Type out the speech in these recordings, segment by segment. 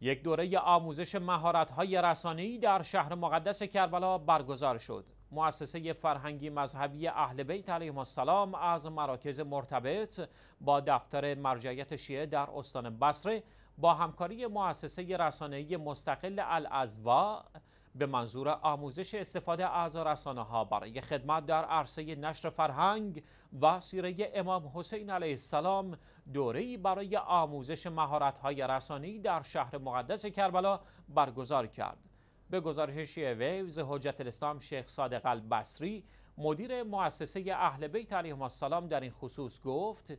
یک دوره آموزش مهارت‌های رسانه‌ای در شهر مقدس کربلا برگزار شد. مؤسسه فرهنگی مذهبی اهل بیت علیهم السلام از مراکز مرتبط با دفتر مرجعیت شیعه در استان بصره با همکاری مؤسسه رسانه‌ای مستقل الازوا به منظور آموزش استفاده از رسانه ها برای خدمت در عرصه نشر فرهنگ و سیره امام حسین علیه السلام دوره برای آموزش مهارت های رسانی در شهر مقدس کربلا برگزار کرد. به گزارش ویوز حجت الاسلام شیخ صادق البصری مدیر مؤسسه اهل بیت علیهم السلام در این خصوص گفت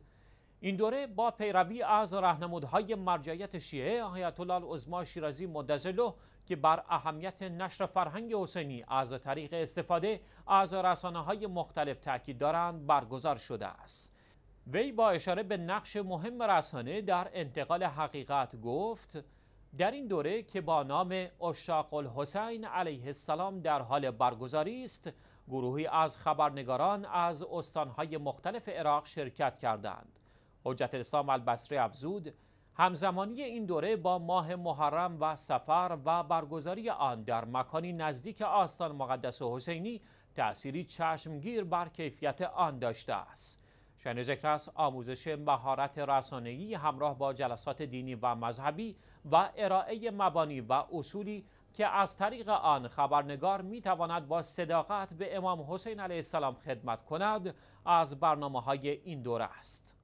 این دوره با پیروی از راهنمودهای مرجعیت شیعه آیت الله عظما شیرازی مدظله که بر اهمیت نشر فرهنگ حسینی از طریق استفاده از رسانه های مختلف تاکید دارند برگزار شده است وی با اشاره به نقش مهم رسانه در انتقال حقیقت گفت در این دوره که با نام اشاق الحسین علیه السلام در حال برگزاری است گروهی از خبرنگاران از استانهای مختلف عراق شرکت کردند حجت الاسلام البصری افزود همزمانی این دوره با ماه محرم و سفر و برگزاری آن در مکانی نزدیک آستان مقدس حسینی تأثیری چشمگیر بر کیفیت آن داشته است شنو ذکر آموزش مهارت رسانه‌ای همراه با جلسات دینی و مذهبی و ارائه مبانی و اصولی که از طریق آن خبرنگار می تواند با صداقت به امام حسین علیه السلام خدمت کند از برنامه های این دوره است.